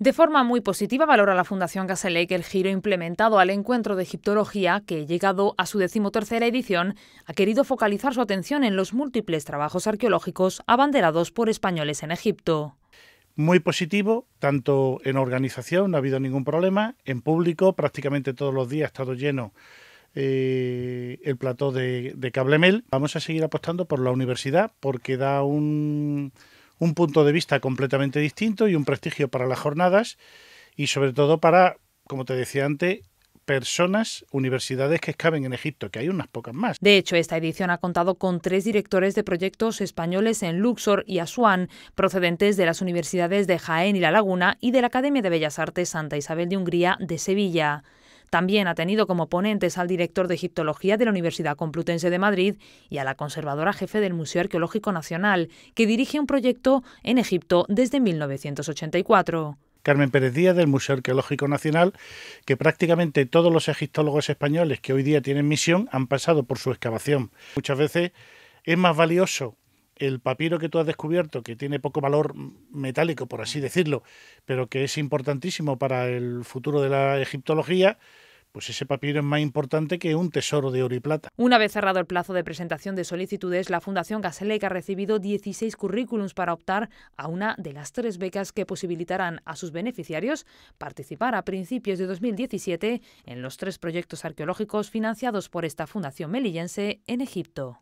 De forma muy positiva valora la Fundación Gaselec el giro implementado al encuentro de egiptología que, llegado a su decimotercera edición, ha querido focalizar su atención en los múltiples trabajos arqueológicos abanderados por españoles en Egipto. Muy positivo, tanto en organización, no ha habido ningún problema, en público prácticamente todos los días ha estado lleno eh, el plató de, de Cablemel. Vamos a seguir apostando por la universidad porque da un un punto de vista completamente distinto y un prestigio para las jornadas y sobre todo para, como te decía antes, personas, universidades que excaven en Egipto, que hay unas pocas más. De hecho, esta edición ha contado con tres directores de proyectos españoles en Luxor y Asuán, procedentes de las universidades de Jaén y La Laguna y de la Academia de Bellas Artes Santa Isabel de Hungría de Sevilla. También ha tenido como ponentes al director de Egiptología de la Universidad Complutense de Madrid y a la conservadora jefe del Museo Arqueológico Nacional, que dirige un proyecto en Egipto desde 1984. Carmen Pérez Díaz del Museo Arqueológico Nacional, que prácticamente todos los egiptólogos españoles que hoy día tienen misión han pasado por su excavación. Muchas veces es más valioso el papiro que tú has descubierto, que tiene poco valor metálico, por así mm. decirlo, pero que es importantísimo para el futuro de la egiptología, pues ese papiro es más importante que un tesoro de oro y plata. Una vez cerrado el plazo de presentación de solicitudes, la Fundación Gaselec ha recibido 16 currículums para optar a una de las tres becas que posibilitarán a sus beneficiarios participar a principios de 2017 en los tres proyectos arqueológicos financiados por esta Fundación Melillense en Egipto.